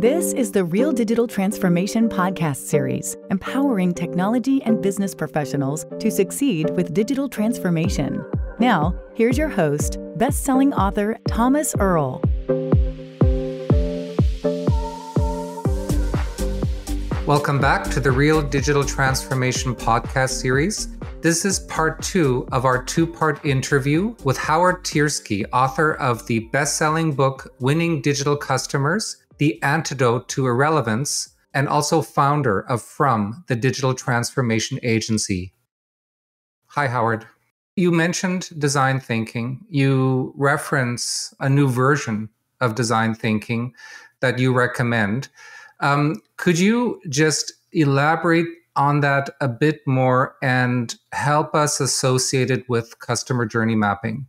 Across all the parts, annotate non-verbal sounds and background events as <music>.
This is the Real Digital Transformation podcast series, empowering technology and business professionals to succeed with digital transformation. Now, here's your host, best-selling author Thomas Earle. Welcome back to the Real Digital Transformation podcast series. This is part two of our two part interview with Howard Tiersky, author of the best selling book Winning Digital Customers the antidote to irrelevance, and also founder of From, the digital transformation agency. Hi, Howard. You mentioned design thinking. You reference a new version of design thinking that you recommend. Um, could you just elaborate on that a bit more and help us associate it with customer journey mapping?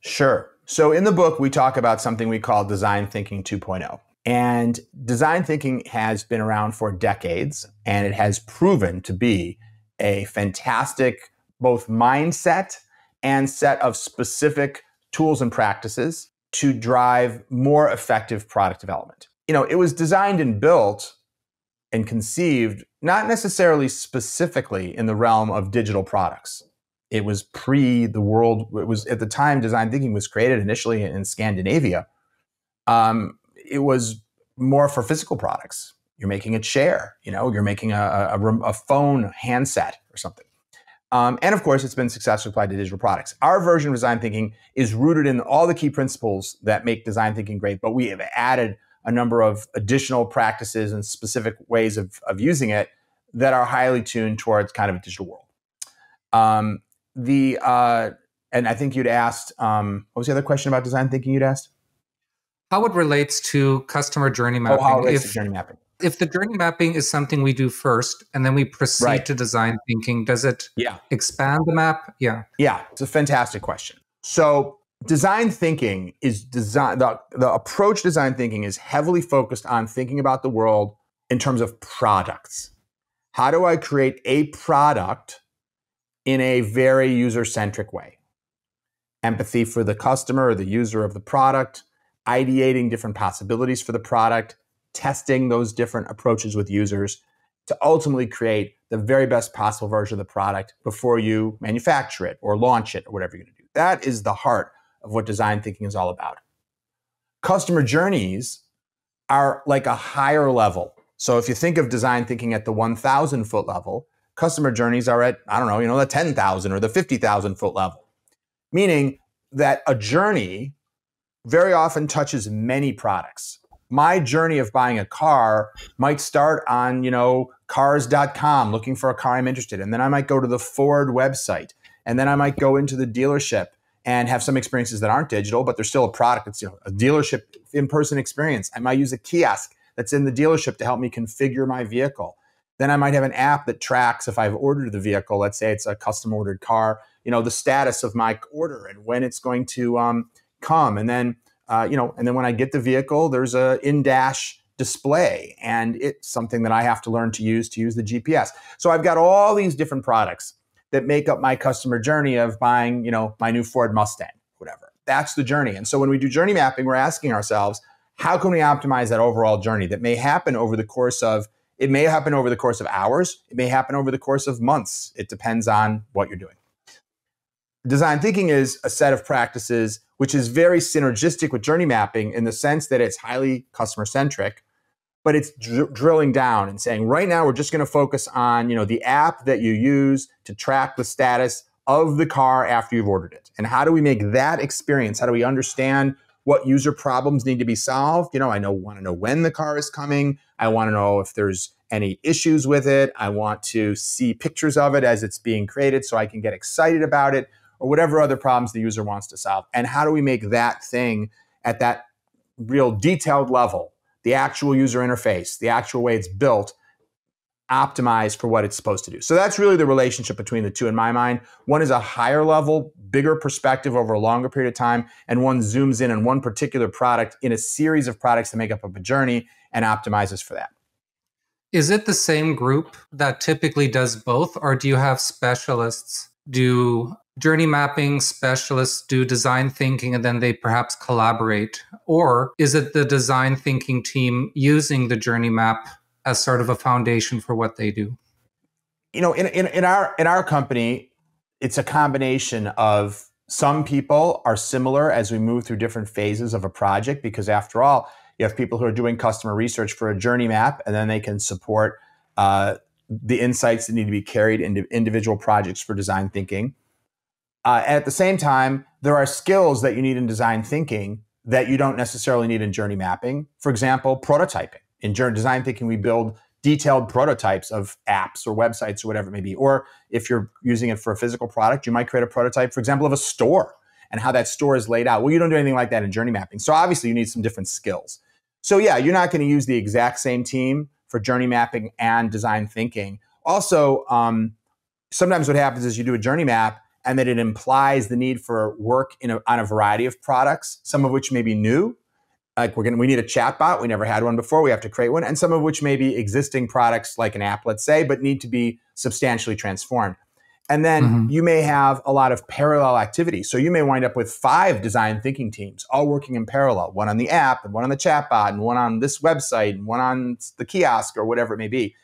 Sure. So, in the book, we talk about something we call design thinking 2.0. And design thinking has been around for decades and it has proven to be a fantastic both mindset and set of specific tools and practices to drive more effective product development. You know, it was designed and built and conceived not necessarily specifically in the realm of digital products. It was pre the world, it was at the time design thinking was created initially in Scandinavia. Um, it was more for physical products. You're making a chair, you know, you're making a, a, a phone handset or something. Um, and of course, it's been successfully applied to digital products. Our version of design thinking is rooted in all the key principles that make design thinking great, but we have added a number of additional practices and specific ways of, of using it that are highly tuned towards kind of a digital world. Um, the uh, and I think you'd asked um, what was the other question about design thinking you'd asked? how it relates to customer journey mapping. Oh, how it relates if, to journey mapping. If the journey mapping is something we do first and then we proceed right. to design thinking, does it yeah. expand the map? Yeah. Yeah. It's a fantastic question. So design thinking is design the, the approach design thinking is heavily focused on thinking about the world in terms of products. How do I create a product in a very user centric way? Empathy for the customer or the user of the product, ideating different possibilities for the product, testing those different approaches with users to ultimately create the very best possible version of the product before you manufacture it or launch it or whatever you're going to do. That is the heart of what design thinking is all about. Customer journeys are like a higher level. So if you think of design thinking at the 1,000 foot level, customer journeys are at, I don't know, you know, the 10,000 or the 50,000 foot level, meaning that a journey very often touches many products. My journey of buying a car might start on, you know, cars.com looking for a car I'm interested in. And then I might go to the Ford website and then I might go into the dealership and have some experiences that aren't digital, but they're still a product. It's you know, a dealership in person experience. I might use a kiosk that's in the dealership to help me configure my vehicle. Then I might have an app that tracks if I've ordered the vehicle. Let's say it's a custom ordered car, you know, the status of my order and when it's going to, um, come. And then, uh, you know, and then when I get the vehicle, there's a in dash display, and it's something that I have to learn to use to use the GPS. So I've got all these different products that make up my customer journey of buying, you know, my new Ford Mustang, whatever. That's the journey. And so when we do journey mapping, we're asking ourselves, how can we optimize that overall journey that may happen over the course of it may happen over the course of hours, it may happen over the course of months. It depends on what you're doing design thinking is a set of practices which is very synergistic with journey mapping in the sense that it's highly customer centric but it's dr- drilling down and saying right now we're just going to focus on you know the app that you use to track the status of the car after you've ordered it and how do we make that experience how do we understand what user problems need to be solved you know i know want to know when the car is coming i want to know if there's any issues with it i want to see pictures of it as it's being created so i can get excited about it or whatever other problems the user wants to solve. And how do we make that thing at that real detailed level, the actual user interface, the actual way it's built, optimized for what it's supposed to do. So that's really the relationship between the two in my mind. One is a higher level, bigger perspective over a longer period of time, and one zooms in on one particular product in a series of products that make up a journey and optimizes for that. Is it the same group that typically does both, or do you have specialists do journey mapping specialists do design thinking and then they perhaps collaborate? Or is it the design thinking team using the journey map as sort of a foundation for what they do? You know, in, in, in our in our company, it's a combination of some people are similar as we move through different phases of a project because after all, you have people who are doing customer research for a journey map and then they can support uh, the insights that need to be carried into individual projects for design thinking. Uh, and at the same time, there are skills that you need in design thinking that you don't necessarily need in journey mapping. For example, prototyping. In journey design thinking, we build detailed prototypes of apps or websites or whatever it may be. Or if you're using it for a physical product, you might create a prototype, for example, of a store and how that store is laid out. Well, you don't do anything like that in journey mapping. So obviously, you need some different skills. So yeah, you're not going to use the exact same team for journey mapping and design thinking. Also, um, sometimes what happens is you do a journey map and that it implies the need for work a, on a variety of products, some of which may be new. Like we're gonna, we need a chatbot. We never had one before. We have to create one, and some of which may be existing products, like an app, let's say, but need to be substantially transformed. And then mm-hmm. you may have a lot of parallel activity. So you may wind up with five design thinking teams all working in parallel one on the app, and one on the chatbot, and one on this website, and one on the kiosk, or whatever it may be.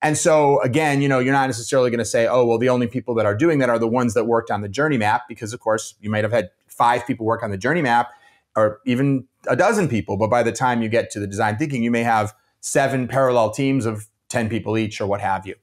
And so again, you know, you're not necessarily going to say, oh, well, the only people that are doing that are the ones that worked on the journey map, because of course you might have had five people work on the journey map or even a dozen people. But by the time you get to the design thinking, you may have seven parallel teams of 10 people each or what have you.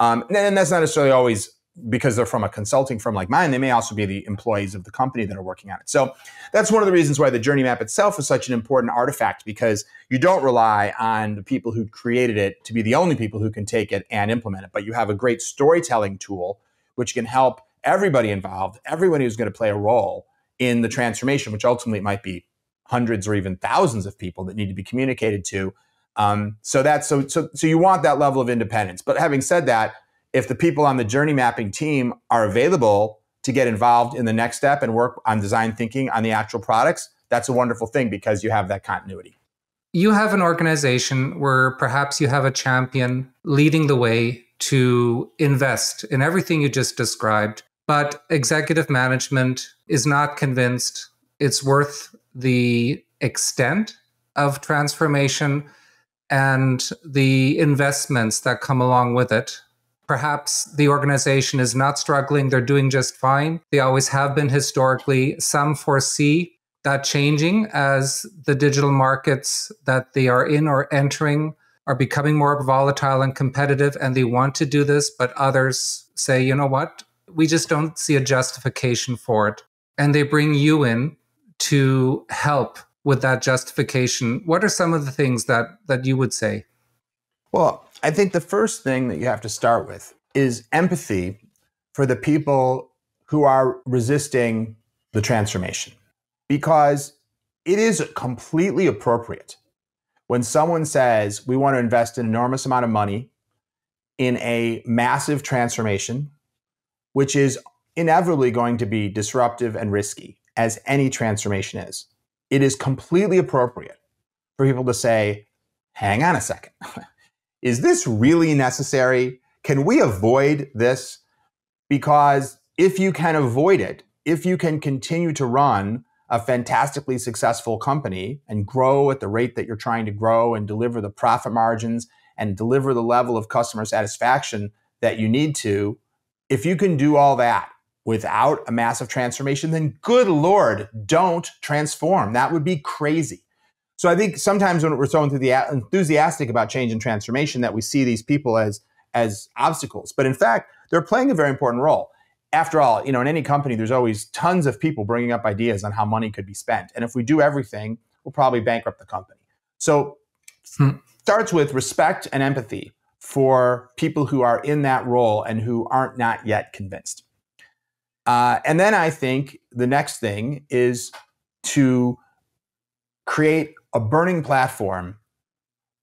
Um, and that's not necessarily always because they're from a consulting firm like mine, they may also be the employees of the company that are working on it. So that's one of the reasons why the journey map itself is such an important artifact because you don't rely on the people who created it to be the only people who can take it and implement it, but you have a great storytelling tool which can help everybody involved, everyone who's going to play a role in the transformation, which ultimately might be hundreds or even thousands of people that need to be communicated to. Um, so that's so so so you want that level of independence. But having said that, if the people on the journey mapping team are available to get involved in the next step and work on design thinking on the actual products, that's a wonderful thing because you have that continuity. You have an organization where perhaps you have a champion leading the way to invest in everything you just described, but executive management is not convinced it's worth the extent of transformation and the investments that come along with it Perhaps the organization is not struggling, they're doing just fine. They always have been historically. Some foresee that changing as the digital markets that they are in or entering are becoming more volatile and competitive, and they want to do this, but others say, you know what, we just don't see a justification for it. And they bring you in to help with that justification. What are some of the things that that you would say? Well, I think the first thing that you have to start with is empathy for the people who are resisting the transformation. Because it is completely appropriate when someone says, we want to invest an enormous amount of money in a massive transformation, which is inevitably going to be disruptive and risky, as any transformation is. It is completely appropriate for people to say, hang on a second. <laughs> is this really necessary? Can we avoid this? Because if you can avoid it, if you can continue to run a fantastically successful company and grow at the rate that you're trying to grow and deliver the profit margins and deliver the level of customer satisfaction that you need to, if you can do all that without a massive transformation, then good Lord, don't transform. That would be crazy. So I think sometimes when we're so enthusiastic about change and transformation that we see these people as as obstacles, but in fact they're playing a very important role. After all, you know, in any company, there's always tons of people bringing up ideas on how money could be spent, and if we do everything, we'll probably bankrupt the company. So hmm. starts with respect and empathy for people who are in that role and who aren't not yet convinced. Uh, and then I think the next thing is to create a burning platform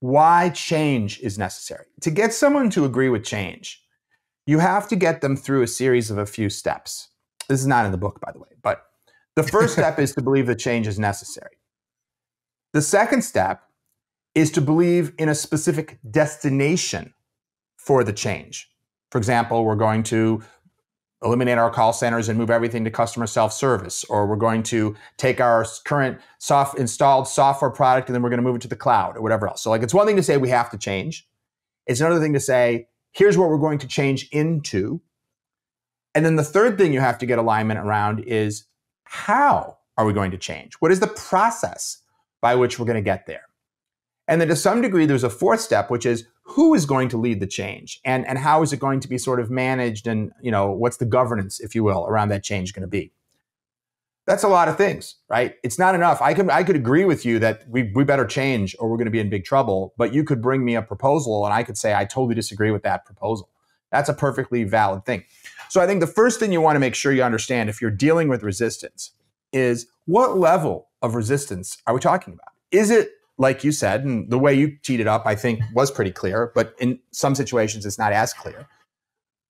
why change is necessary. To get someone to agree with change, you have to get them through a series of a few steps. This is not in the book, by the way, but the first <laughs> step is to believe that change is necessary. The second step is to believe in a specific destination for the change. For example, we're going to eliminate our call centers and move everything to customer self-service or we're going to take our current soft installed software product and then we're going to move it to the cloud or whatever else so like it's one thing to say we have to change it's another thing to say here's what we're going to change into and then the third thing you have to get alignment around is how are we going to change what is the process by which we're going to get there and then to some degree, there's a fourth step, which is who is going to lead the change and, and how is it going to be sort of managed and, you know, what's the governance, if you will, around that change going to be? That's a lot of things, right? It's not enough. I could I could agree with you that we, we better change or we're going to be in big trouble, but you could bring me a proposal and I could say I totally disagree with that proposal. That's a perfectly valid thing. So I think the first thing you want to make sure you understand if you're dealing with resistance is what level of resistance are we talking about? Is it like you said, and the way you cheated up, I think, was pretty clear, but in some situations, it's not as clear.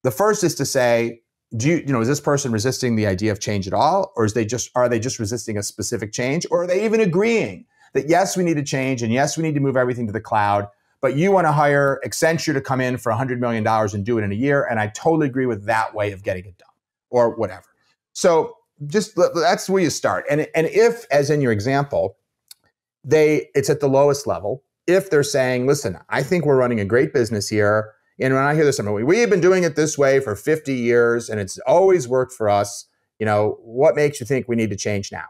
The first is to say, do you, you know, is this person resisting the idea of change at all? Or is they just, are they just resisting a specific change? Or are they even agreeing that yes, we need to change and yes, we need to move everything to the cloud, but you want to hire Accenture to come in for $100 million and do it in a year. And I totally agree with that way of getting it done or whatever. So just that's where you start. And, and if, as in your example, they it's at the lowest level. If they're saying, listen, I think we're running a great business here. And when I hear this, I mean, we've been doing it this way for 50 years and it's always worked for us. You know, what makes you think we need to change now?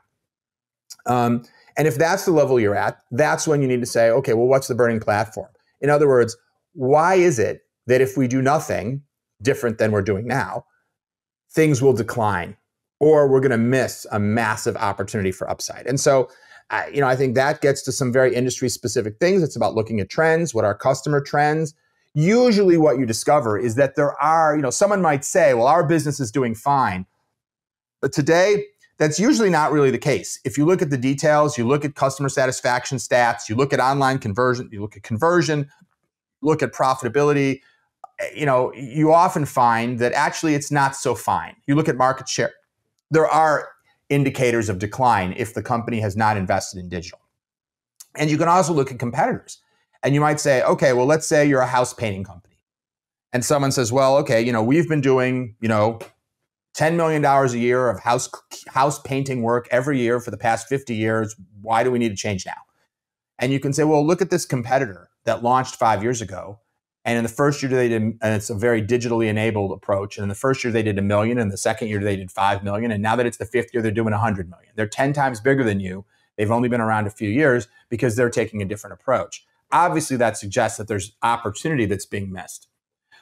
Um, and if that's the level you're at, that's when you need to say, okay, well, what's the burning platform? In other words, why is it that if we do nothing different than we're doing now, things will decline or we're going to miss a massive opportunity for upside? And so I, you know, I think that gets to some very industry specific things. It's about looking at trends, what are customer trends. Usually, what you discover is that there are, you know, someone might say, well, our business is doing fine. But today, that's usually not really the case. If you look at the details, you look at customer satisfaction stats, you look at online conversion, you look at conversion, look at profitability, eh, you know, you often find that actually it's not so fine. You look at market share. There are indicators of decline if the company has not invested in digital. And you can also look at competitors. And you might say, okay, well, let's say you're a house painting company. And someone says, well, okay, you know, we've been doing, you know, $10 million a year of house, house painting work every year for the past 50 years. Why do we need to change now? And you can say, well, look at this competitor that launched five years ago and in the first year, they did, and it's a very digitally enabled approach. And in the first year, they did a million. And the second year, they did five million. And now that it's the fifth year, they're doing a 100 million. They're 10 times bigger than you. They've only been around a few years because they're taking a different approach. Obviously, that suggests that there's opportunity that's being missed.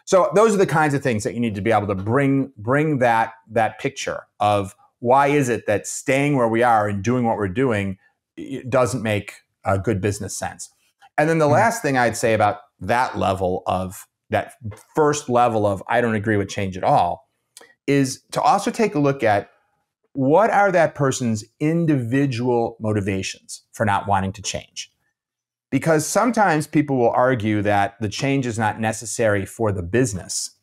So those are the kinds of things that you need to be able to bring bring that that picture of why is it that staying where we are and doing what we're doing doesn't make uh, good business sense. And then the mm-hmm. last thing I'd say about that level of that first level of I don't agree with change at all is to also take a look at what are that person's individual motivations for not wanting to change. Because sometimes people will argue that the change is not necessary for the business,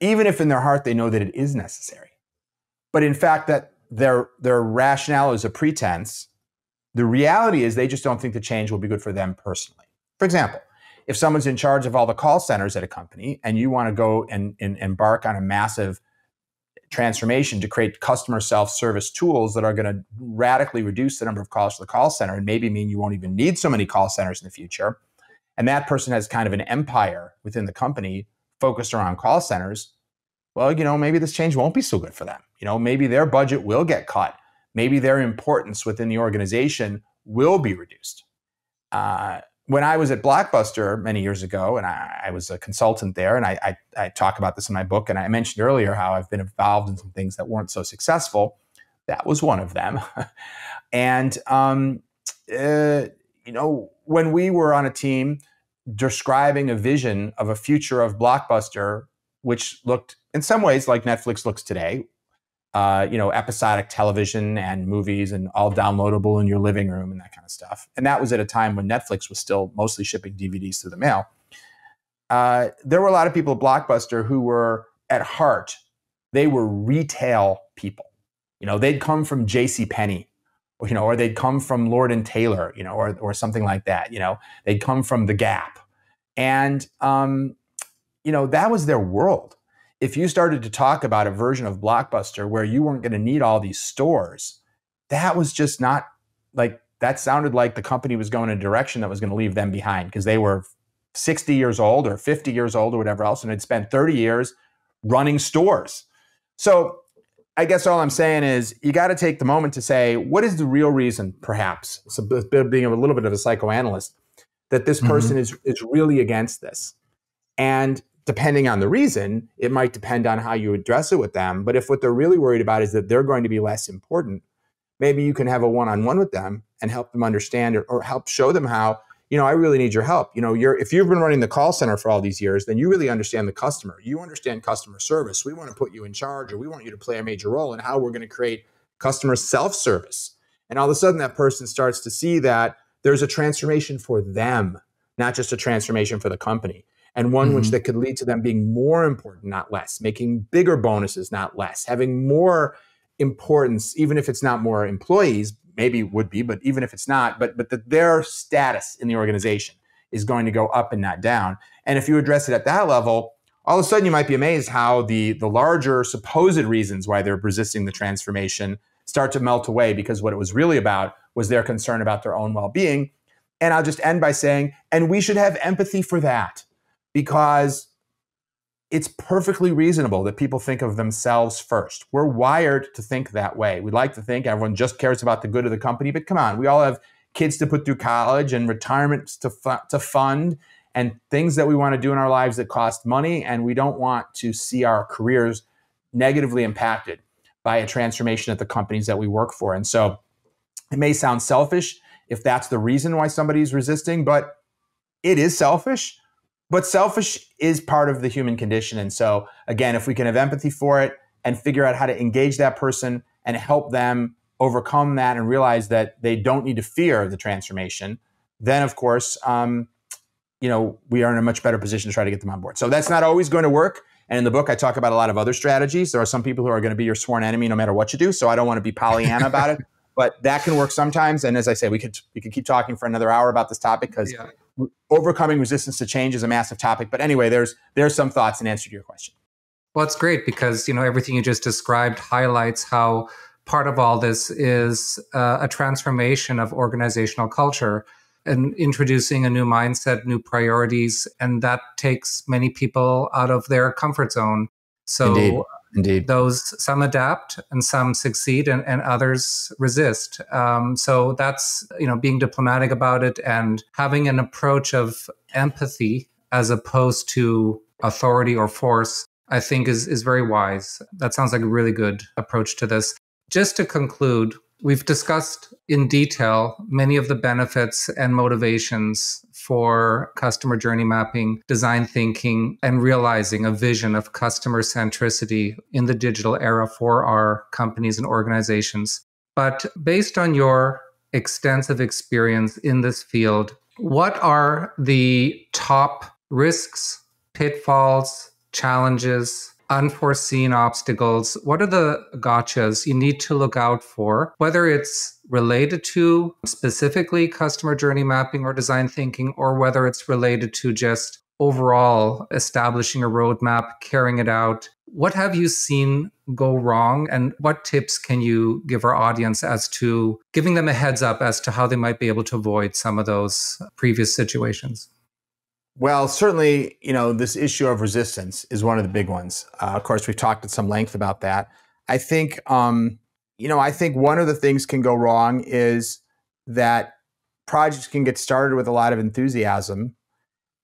even if in their heart they know that it is necessary. But in fact, that their, their rationale is a pretense the reality is they just don't think the change will be good for them personally. For example, if someone's in charge of all the call centers at a company and you want to go and, and embark on a massive transformation to create customer self-service tools that are going to radically reduce the number of calls to the call center and maybe mean you won't even need so many call centers in the future. And that person has kind of an empire within the company focused around call centers. Well, you know, maybe this change won't be so good for them. You know, maybe their budget will get cut maybe their importance within the organization will be reduced. Uh, when I was at Blockbuster many years ago, and I, I was a consultant there, and I, I, I, talk about this in my book, and I mentioned earlier how I've been involved in some things that weren't so successful. That was one of them. <laughs> and, um, uh, you know, when we were on a team describing a vision of a future of Blockbuster, which looked in some ways like Netflix looks today, uh, you know, episodic television and movies and all downloadable in your living room and that kind of stuff. And that was at a time when Netflix was still mostly shipping DVDs through the mail. Uh, there were a lot of people at Blockbuster who were at heart, they were retail people. You know, they'd come from J.C. Penney, you know, or they'd come from Lord and Taylor, you know, or, or something like that. You know, they'd come from The Gap. And, um, you know, that was their world if you started to talk about a version of Blockbuster where you weren't going to need all these stores, that was just not like that sounded like the company was going in a direction that was going to leave them behind because they were 60 years old or 50 years old or whatever else and had spent 30 years running stores. So I guess all I'm saying is you got to take the moment to say, what is the real reason, perhaps, so being a little bit of a psychoanalyst, that this mm-hmm. person mm-hmm. is, is really against this? And depending on the reason, it might depend on how you address it with them. But if what they're really worried about is that they're going to be less important, maybe you can have a one-on-one with them and help them understand or, or help show them how you know, I really need your help. You know, you're if you've been running the call center for all these years, then you really understand the customer. You understand customer service. We want to put you in charge or we want you to play a major role in how we're going to create customer self-service. And all of a sudden that person starts to see that there's a transformation for them, not just a transformation for the company and one mm-hmm. which that could lead to them being more important, not less, making bigger bonuses, not less, having more importance, even if it's not more employees, maybe would be, but even if it's not, but but that their status in the organization is going to go up and not down. And if you address it at that level, all of a sudden you might be amazed how the the larger supposed reasons why they're resisting the transformation start to melt away because what it was really about was their concern about their own well-being. And I'll just end by saying, and we should have empathy for that because it's perfectly reasonable that people think of themselves first. We're wired to think that way. We like to think everyone just cares about the good of the company, but come on, we all have kids to put through college and retirements to, fu to fund and things that we want to do in our lives that cost money, and we don't want to see our careers negatively impacted by a transformation at the companies that we work for. And so it may sound selfish if that's the reason why somebody's resisting, but it is selfish but selfish is part of the human condition. And so, again, if we can have empathy for it and figure out how to engage that person and help them overcome that and realize that they don't need to fear the transformation, then of course, um, you know, we are in a much better position to try to get them on board. So that's not always going to work. And in the book, I talk about a lot of other strategies. There are some people who are going to be your sworn enemy no matter what you do. So I don't want to be Pollyanna about it, <laughs> but that can work sometimes. And as I say, we could we could keep talking for another hour about this topic because yeah overcoming resistance to change is a massive topic. But anyway, there's there's some thoughts in answer to your question. Well, it's great because you know everything you just described highlights how part of all this is uh, a transformation of organizational culture and introducing a new mindset, new priorities, and that takes many people out of their comfort zone. So Indeed. Indeed. Those some adapt and some succeed and, and others resist. Um, so that's you know being diplomatic about it and having an approach of empathy as opposed to authority or force, I think is is very wise. That sounds like a really good approach to this. Just to conclude, We've discussed in detail many of the benefits and motivations for customer journey mapping, design thinking, and realizing a vision of customer centricity in the digital era for our companies and organizations. But based on your extensive experience in this field, what are the top risks, pitfalls, challenges, unforeseen obstacles? What are the gotchas you need to look out for, whether it's related to specifically customer journey mapping or design thinking, or whether it's related to just overall establishing a roadmap, carrying it out? What have you seen go wrong, and what tips can you give our audience as to giving them a heads up as to how they might be able to avoid some of those previous situations? Well, certainly, you know, this issue of resistance is one of the big ones. Uh, of course, we've talked at some length about that. I think, um, you know, I think one of the things can go wrong is that projects can get started with a lot of enthusiasm,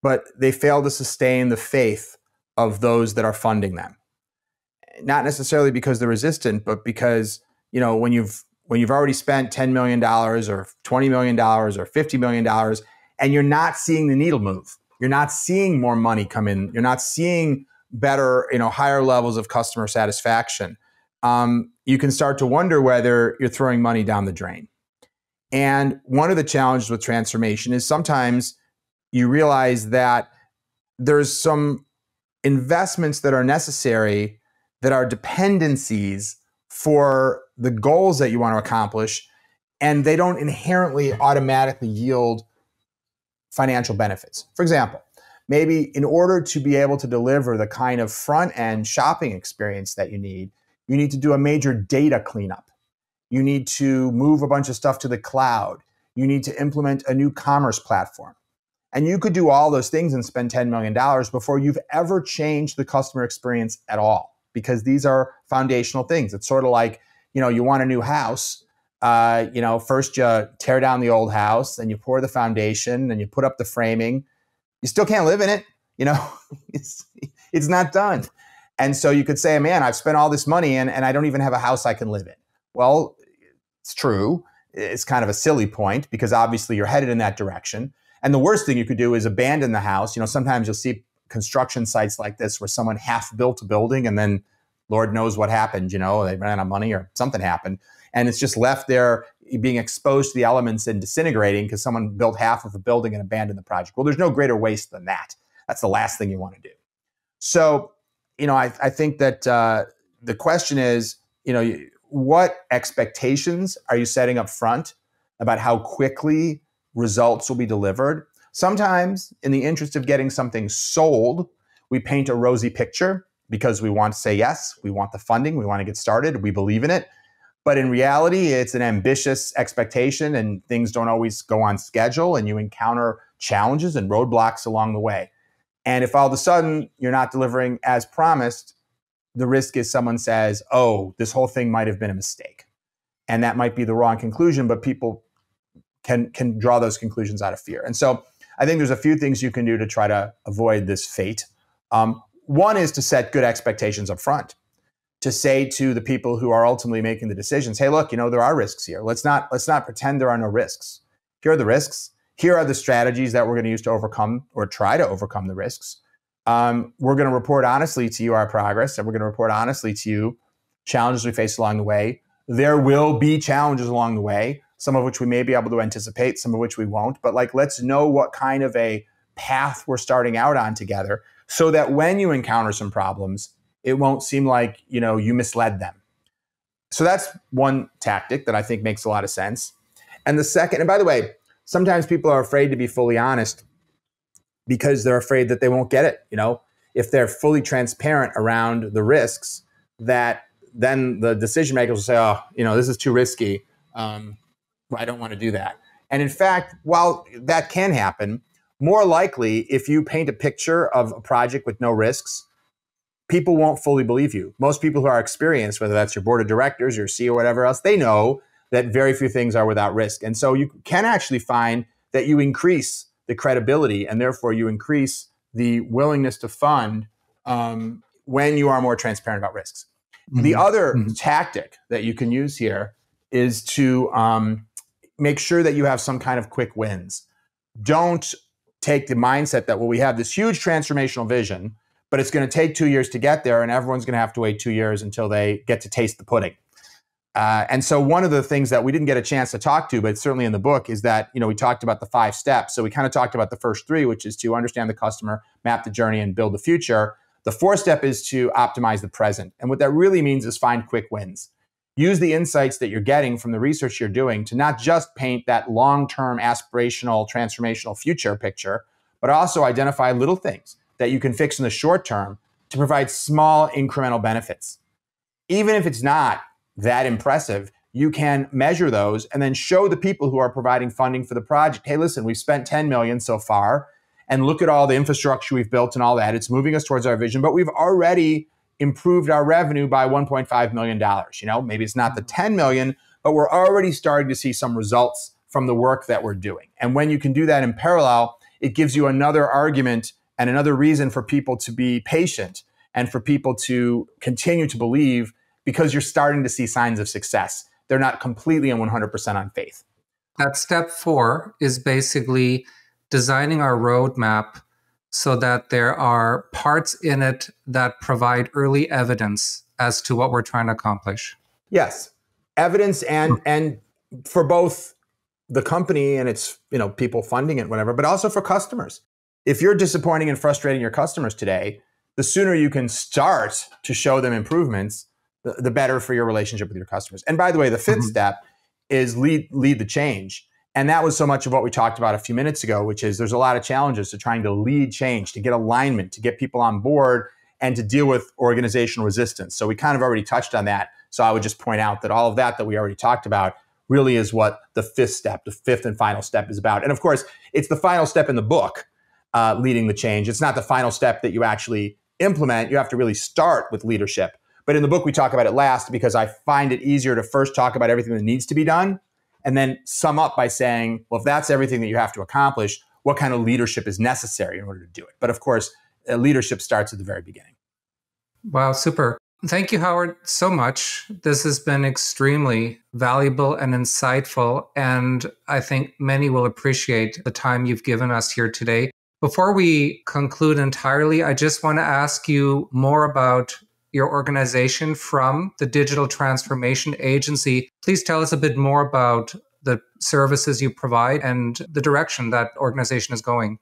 but they fail to sustain the faith of those that are funding them. Not necessarily because they're resistant, but because, you know, when you've when you've already spent $10 million or $20 million or $50 million and you're not seeing the needle move you're not seeing more money come in. You're not seeing better, you know, higher levels of customer satisfaction. Um, you can start to wonder whether you're throwing money down the drain. And one of the challenges with transformation is sometimes you realize that there's some investments that are necessary that are dependencies for the goals that you want to accomplish, and they don't inherently automatically yield financial benefits. For example, maybe in order to be able to deliver the kind of front end shopping experience that you need, you need to do a major data cleanup. You need to move a bunch of stuff to the cloud. You need to implement a new commerce platform. And you could do all those things and spend $10 million before you've ever changed the customer experience at all because these are foundational things. It's sort of like, you know, you want a new house uh, you know, first you tear down the old house, and you pour the foundation, and you put up the framing. You still can't live in it. You know, <laughs> it's it's not done. And so you could say, man, I've spent all this money and, and I don't even have a house I can live in. Well, it's true. It's kind of a silly point because obviously you're headed in that direction. And the worst thing you could do is abandon the house. You know, sometimes you'll see construction sites like this where someone half built a building and then Lord knows what happened, you know, they ran out of money or something happened. And it's just left there being exposed to the elements and disintegrating because someone built half of a building and abandoned the project. Well, there's no greater waste than that. That's the last thing you want to do. So, you know, I, I think that uh, the question is, you know, what expectations are you setting up front about how quickly results will be delivered? Sometimes, in the interest of getting something sold, we paint a rosy picture because we want to say yes, we want the funding, we want to get started, we believe in it. But in reality, it's an ambitious expectation and things don't always go on schedule and you encounter challenges and roadblocks along the way. And if all of a sudden you're not delivering as promised, the risk is someone says, oh, this whole thing might have been a mistake. And that might be the wrong conclusion, but people can, can draw those conclusions out of fear. And so I think there's a few things you can do to try to avoid this fate. Um, one is to set good expectations up front, to say to the people who are ultimately making the decisions, hey, look, you know, there are risks here. Let's not let's not pretend there are no risks. Here are the risks. Here are the strategies that we're going to use to overcome or try to overcome the risks. Um, we're going to report honestly to you our progress, and we're going to report honestly to you challenges we face along the way. There will be challenges along the way, some of which we may be able to anticipate, some of which we won't. But like, let's know what kind of a path we're starting out on together, so that when you encounter some problems, it won't seem like, you know, you misled them. So that's one tactic that I think makes a lot of sense. And the second, and by the way, sometimes people are afraid to be fully honest because they're afraid that they won't get it, you know, if they're fully transparent around the risks that then the decision makers will say, oh, you know, this is too risky. Um, I don't want to do that. And in fact, while that can happen, more likely, if you paint a picture of a project with no risks, people won't fully believe you. Most people who are experienced, whether that's your board of directors, your CEO, whatever else, they know that very few things are without risk. And so you can actually find that you increase the credibility and therefore you increase the willingness to fund um, when you are more transparent about risks. Mm-hmm. The other mm-hmm. tactic that you can use here is to um, make sure that you have some kind of quick wins. Don't take the mindset that, well, we have this huge transformational vision, but it's going to take two years to get there, and everyone's going to have to wait two years until they get to taste the pudding. Uh, and so one of the things that we didn't get a chance to talk to, but certainly in the book, is that you know we talked about the five steps. So we kind of talked about the first three, which is to understand the customer, map the journey, and build the future. The fourth step is to optimize the present. And what that really means is find quick wins use the insights that you're getting from the research you're doing to not just paint that long term aspirational transformational future picture, but also identify little things that you can fix in the short term to provide small incremental benefits. Even if it's not that impressive, you can measure those and then show the people who are providing funding for the project hey listen we've spent 10 million so far and look at all the infrastructure we've built and all that it's moving us towards our vision but we've already improved our revenue by 1.5 million dollars. You know, maybe it's not the 10 million, but we're already starting to see some results from the work that we're doing. And when you can do that in parallel, it gives you another argument and another reason for people to be patient and for people to continue to believe because you're starting to see signs of success. They're not completely and 100% on faith. That step four is basically designing our roadmap so that there are parts in it that provide early evidence as to what we're trying to accomplish. Yes, evidence and hmm. and for both the company and its you know people funding it whatever, but also for customers. If you're disappointing and frustrating your customers today, the sooner you can start to show them improvements, the, the better for your relationship with your customers. And by the way, the 5th mm-hmm. step is lead lead the change. And that was so much of what we talked about a few minutes ago, which is there's a lot of challenges to trying to lead change, to get alignment, to get people on board, and to deal with organizational resistance. So we kind of already touched on that. So I would just point out that all of that that we already talked about really is what the fifth step, the fifth and final step is about. And of course, it's the final step in the book, uh, leading the change. It's not the final step that you actually implement. You have to really start with leadership. But in the book, we talk about it last because I find it easier to first talk about everything that needs to be done and then sum up by saying, well, if that's everything that you have to accomplish, what kind of leadership is necessary in order to do it? But of course, uh, leadership starts at the very beginning. Wow, super. Thank you, Howard, so much. This has been extremely valuable and insightful. And I think many will appreciate the time you've given us here today. Before we conclude entirely, I just want to ask you more about your organization from the Digital Transformation Agency. Please tell us a bit more about the services you provide and the direction that organization is going.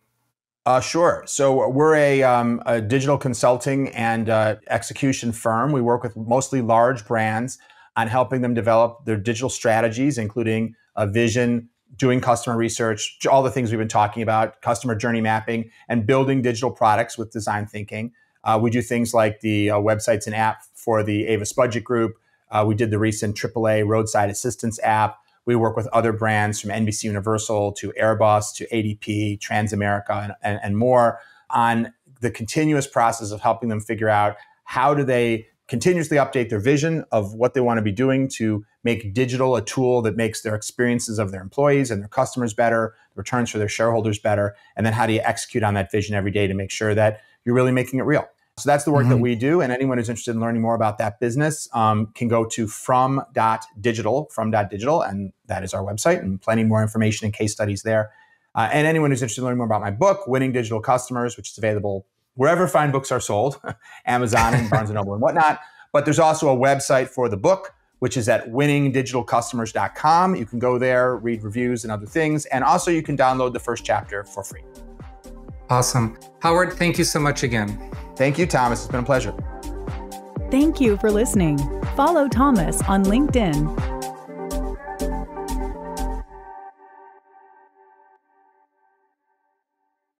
Uh, sure. So we're a, um, a digital consulting and uh, execution firm. We work with mostly large brands on helping them develop their digital strategies, including a vision, doing customer research, all the things we've been talking about, customer journey mapping, and building digital products with design thinking. Uh, we do things like the uh, websites and app for the Avis Budget Group. Uh, we did the recent AAA roadside assistance app. We work with other brands from NBC Universal to Airbus to ADP, Transamerica, and, and, and more on the continuous process of helping them figure out how do they continuously update their vision of what they want to be doing to make digital a tool that makes their experiences of their employees and their customers better, the returns for their shareholders better, and then how do you execute on that vision every day to make sure that you're really making it real? So that's the work mm-hmm. that we do. And anyone who's interested in learning more about that business um, can go to from.digital, from.digital, and that is our website, and plenty more information and case studies there. Uh, and anyone who's interested in learning more about my book, Winning Digital Customers, which is available wherever fine books are sold, <laughs> Amazon and Barnes & Noble and whatnot. But there's also a website for the book, which is at winningdigitalcustomers.com. You can go there, read reviews and other things. And also you can download the first chapter for free. Awesome. Howard, thank you so much again. Thank you, Thomas. It's been a pleasure. Thank you for listening. Follow Thomas on LinkedIn